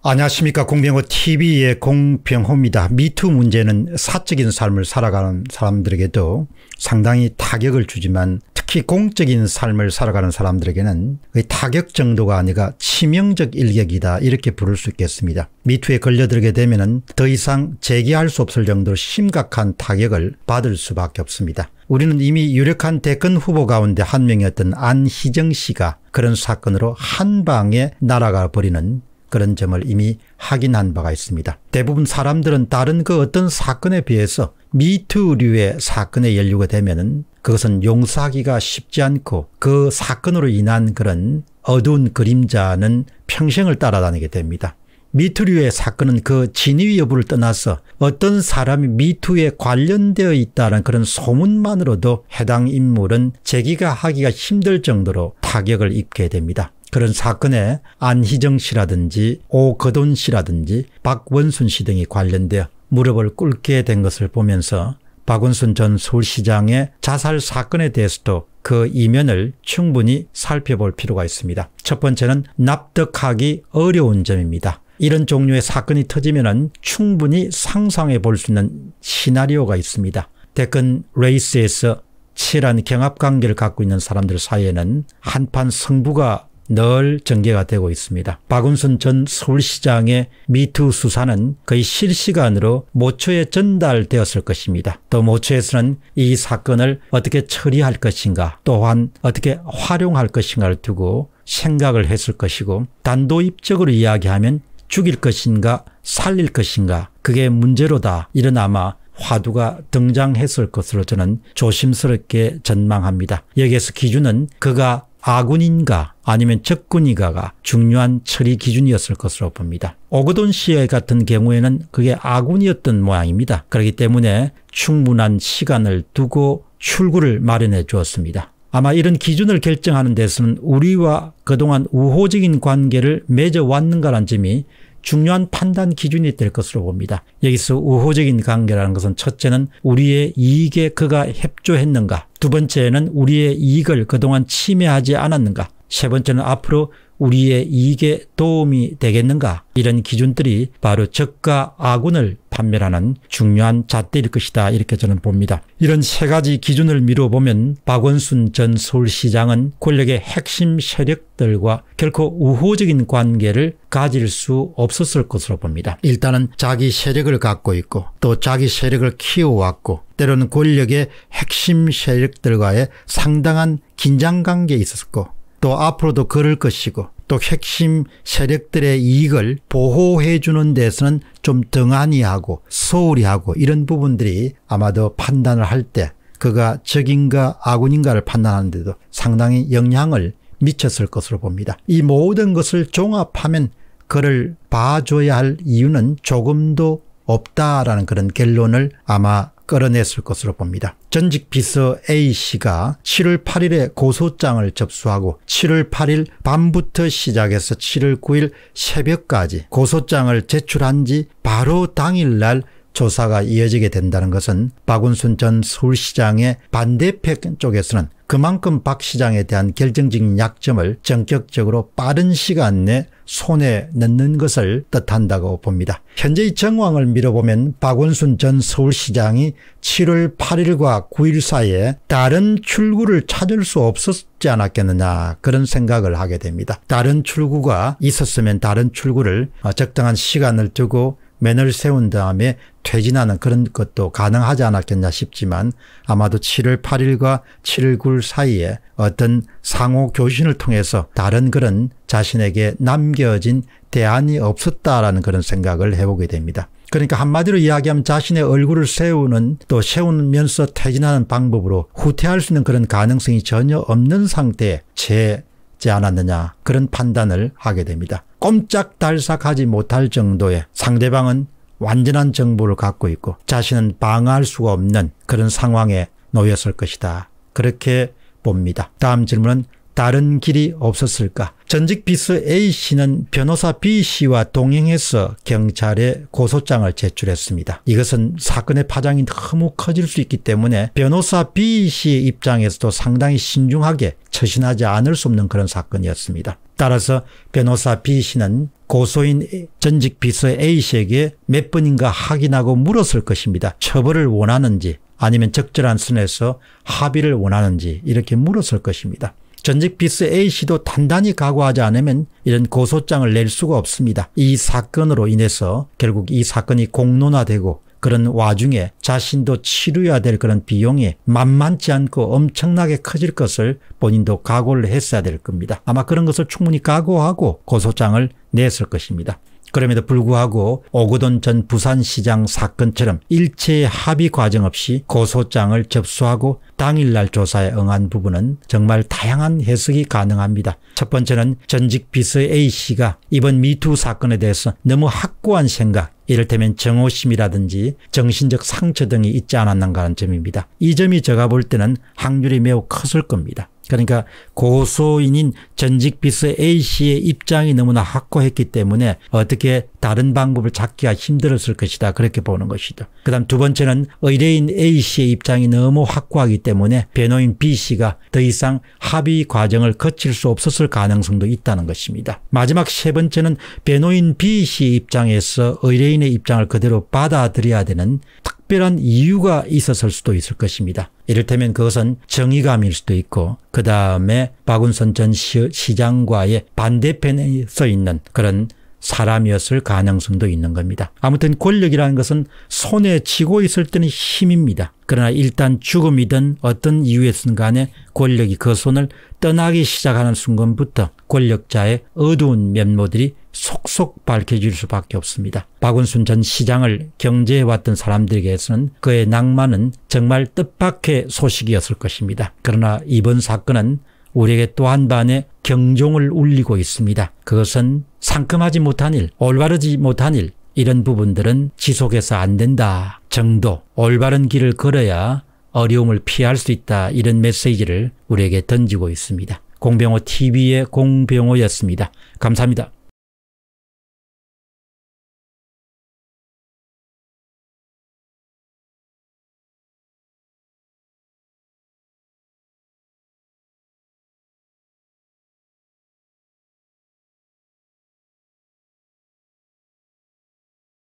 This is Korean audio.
안녕하십니까 공병호 tv의 공병호입니다. 미투 문제는 사적인 삶을 살아가는 사람들에게도 상당히 타격을 주지만 특히 공적인 삶을 살아가는 사람들에게는 타격 정도가 아니라 치명적 일격이다 이렇게 부를 수 있겠습니다. 미투에 걸려들게 되면 더 이상 재기할 수 없을 정도로 심각한 타격을 받을 수밖에 없습니다. 우리는 이미 유력한 대권 후보 가운데 한 명이었던 안희정 씨가 그런 사건으로 한 방에 날아가 버리는 그런 점을 이미 확인한 바가 있습니다. 대부분 사람들은 다른 그 어떤 사건에 비해서 미투류의 사건에 연루가 되면 그것은 용서하기가 쉽지 않고 그 사건으로 인한 그런 어두운 그림자는 평생을 따라다니게 됩니다. 미투류의 사건은 그 진위 여부를 떠나서 어떤 사람이 미투에 관련되어 있다는 그런 소문만으로도 해당 인물은 제기가 하기가 힘들 정도로 타격을 입게 됩니다. 그런 사건에 안희정 씨라든지 오거돈 씨라든지 박원순 씨 등이 관련되어 무릎을 꿇게 된 것을 보면서 박원순 전 서울시장의 자살 사건에 대해서도 그 이면을 충분히 살펴볼 필요가 있습니다. 첫 번째는 납득하기 어려운 점입니다. 이런 종류의 사건이 터지면 충분히 상상해 볼 수 있는 시나리오가 있습니다. 대권 레이스에서 치열한 경합관계를 갖고 있는 사람들 사이에는 한판 승부가 늘 전개가 되고 있습니다. 박은순전 서울시장의 미투 수사는 거의 실시간으로 모처에 전달되었을 것입니다. 또 모처에서는 이 사건을 어떻게 처리할 것인가 또한 어떻게 활용할 것인가를 두고 생각을 했을 것이고 단도입적으로 이야기하면 죽일 것인가 살릴 것인가 그게 문제로다 이런 아마 화두가 등장했을 것으로 저는 조심스럽게 전망합니다. 여기에서 기준은 그가 아군인가 아니면 적군인가가 중요한 처리 기준이었을 것으로 봅니다. 오거돈 씨 같은 경우에는 그게 아군이었던 모양입니다. 그렇기 때문에 충분한 시간을 두고 출구를 마련해 주었습니다. 아마 이런 기준을 결정하는 데서는 우리와 그동안 우호적인 관계를 맺어왔는가란 점이 중요한 판단 기준이 될 것으로 봅니다. 여기서 우호적인 관계라는 것은 첫째는 우리의 이익에 그가 협조했는가 두 번째는 우리의 이익을 그동안 침해하지 않았는가 세 번째는 앞으로 우리의 이익에 도움이 되겠는가 이런 기준들이 바로 적과 아군을 판매라는 중요한 잣대일 것이다 이렇게 저는 봅니다. 이런 세 가지 기준을 미루 보면 박원순 전 서울시장은 권력의 핵심 세력들과 결코 우호적인 관계를 가질 수 없었을 것으로 봅니다. 일단은 자기 세력을 갖고 있고 또 자기 세력을 키워왔고 때로는 권력의 핵심 세력들과의 상당한 긴장관계에 있었고 또 앞으로도 그럴 것이고 또 핵심 세력들의 이익을 보호해 주는 데서는 좀 등한히 하고 소홀히 하고 이런 부분들이 아마도 판단을 할 때 그가 적인가 아군인가를 판단하는 데도 상당히 영향을 미쳤을 것으로 봅니다. 이 모든 것을 종합하면 그를 봐줘야 할 이유는 조금도 없다라는 그런 결론을 아마 끌어냈을 것으로 봅니다. 전직 비서 A씨가 7월 8일에 고소장을 접수하고 7월 8일 밤부터 시작해서 7월 9일 새벽까지 고소장을 제출한 지 바로 당일날 조사가 이어지게 된다는 것은 박운순 전 서울시장의 반대편 쪽에서는 그만큼 박 시장에 대한 결정적인 약점을 전격적으로 빠른 시간 내 손에 넣는 것을 뜻한다고 봅니다. 현재의 정황을 미뤄보면 박원순 전 서울시장이 7월 8일과 9일 사이에 다른 출구를 찾을 수 없었지 않았겠느냐 그런 생각을 하게 됩니다. 다른 출구가 있었으면 다른 출구를 어, 적당한 시간을 두고 맨을 세운 다음에 퇴진하는 그런 것도 가능하지 않았겠냐 싶지만 아마도 7월 8일과 7월 9일 사이에 어떤 상호 교신을 통해서 다른 그런 자신에게 남겨진 대안이 없었다라는 그런 생각을 해보게 됩니다. 그러니까 한마디로 이야기하면 자신의 얼굴을 세우는 또 세우면서 퇴진하는 방법으로 후퇴할 수 있는 그런 가능성이 전혀 없는 상태에 제 맞지 않았느냐 그런 판단을 하게 됩니다. 꼼짝달싹하지 못할 정도의 상대방은 완전한 정보를 갖고 있고 자신은 방어할 수가 없는 그런 상황에 놓였을 것이다. 그렇게 봅니다. 다음 질문은 다른 길이 없었을까? 전직 비서 A씨는 변호사 B씨와 동행해서 경찰에 고소장을 제출했습니다. 이것은 사건의 파장이 너무 커질 수 있기 때문에 변호사 B씨의 입장에서도 상당히 신중하게 처신하지 않을 수 없는 그런 사건이었습니다. 따라서 변호사 B씨는 고소인 전직 비서 A씨에게 몇 번인가 확인하고 물었을 것입니다. 처벌을 원하는지 아니면 적절한 선에서 합의를 원하는지 이렇게 물었을 것입니다. 전직 비서 A씨도 단단히 각오하지 않으면 이런 고소장을 낼 수가 없습니다. 이 사건으로 인해서 결국 이 사건이 공론화되고 그런 와중에 자신도 치료해야 될 그런 비용이 만만치 않고 엄청나게 커질 것을 본인도 각오를 했어야 될 겁니다. 아마 그런 것을 충분히 각오하고 고소장을 냈을 것입니다. 그럼에도 불구하고 오거돈 전 부산시장 사건처럼 일체의 합의 과정 없이 고소장을 접수하고 당일날 조사에 응한 부분은 정말 다양한 해석이 가능합니다. 첫 번째는 전직 비서 A씨가 이번 미투 사건에 대해서 너무 확고한 생각 이를테면 정오심이라든지 정신적 상처 등이 있지 않았는가 하는 점입니다. 이 점이 제가 볼 때는 확률이 매우 컸을 겁니다. 그러니까 고소인인 전직 비서 A씨의 입장이 너무나 확고했기 때문에 어떻게 다른 방법을 찾기가 힘들었을 것이다. 그렇게 보는 것이죠. 그 다음 두 번째는 의뢰인 A씨의 입장이 너무 확고하기 때문에 변호인 B씨가 더 이상 합의 과정을 거칠 수 없었을 가능성도 있다는 것입니다. 마지막 세 번째는 변호인 B씨의 입장에서 의뢰인의 입장을 그대로 받아들여야 되는 특별한 이유가 있었을 수도 있을 것입니다. 이를테면 그것은 정의감일 수도 있고 그 다음에 박운선 전 시, 장과의 반대편에 서 있는 그런 사람이었을 가능성도 있는 겁니다. 아무튼 권력이라는 것은 손에 쥐고 있을 때는 힘입니다. 그러나 일단 죽음이든 어떤 이유에선 간에 권력이 그 손을 떠나기 시작하는 순간부터 권력자의 어두운 면모들이 속속 밝혀질 수밖에 없습니다. 박원순 전 시장을 경제해왔던 사람들에게서는 그의 낭만은 정말 뜻밖의 소식이었을 것입니다. 그러나 이번 사건은 우리에게 또 한 반의 경종을 울리고 있습니다. 그것은 상큼하지 못한 일, 올바르지 못한 일, 이런 부분들은 지속해서 안 된다 정도 올바른 길을 걸어야 어려움을 피할 수 있다 이런 메시지를 우리에게 던지고 있습니다. 공병호 TV의 공병호였습니다. 감사합니다.